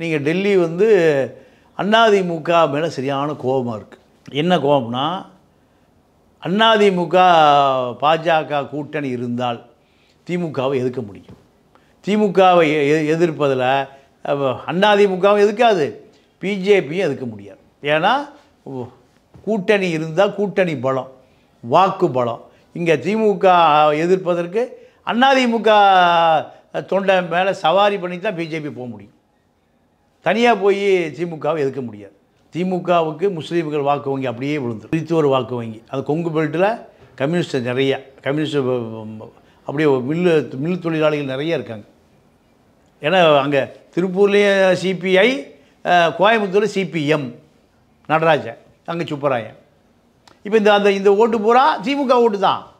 நீங்கள் டெல்லி வந்து அதிமுக மேலே சரியான கோபமாக இருக்குது என்ன கோபம்னா அதிமுக பாஜக கூட்டணி இருந்தால் திமுகவை எதிர்க்க முடியும் திமுகவை எதிர்ப்பதில் அதிமுகவும் எதிர்க்காது பிஜேபியும் எதிர்க்க முடியாது ஏன்னா கூட்டணி இருந்தால் கூட்டணி பலம் வாக்கு பலம் இங்கே திமுக எதிர்ப்பதற்கு அதிமுக தொண்டை மேலே சவாரி பண்ணி தான் பிஜேபி போக முடியும் தனியாக போய் திமுகவை எதிர்க்க முடியாது திமுகவுக்கு முஸ்லீம்கள் வாக்கு வங்கி அப்படியே விழுந்துடும் பிரித்தோர் வாக்கு வங்கி அது கொங்கு பெல்ட்டில் கம்யூனிஸ்ட் நிறையா கம்யூனிஸ்ட் அப்படியே மில்லு மில் தொழிலாளிகள் நிறைய இருக்காங்க ஏன்னா அங்கே திருப்பூர்லேயே சிபிஐ கோயம்புத்தூர் சிபிஎம் நடராஜன் அங்கே சுப்பராயன் இப்போ இந்த அந்த இந்த ஓட்டு பூரா திமுக ஓட்டு தான்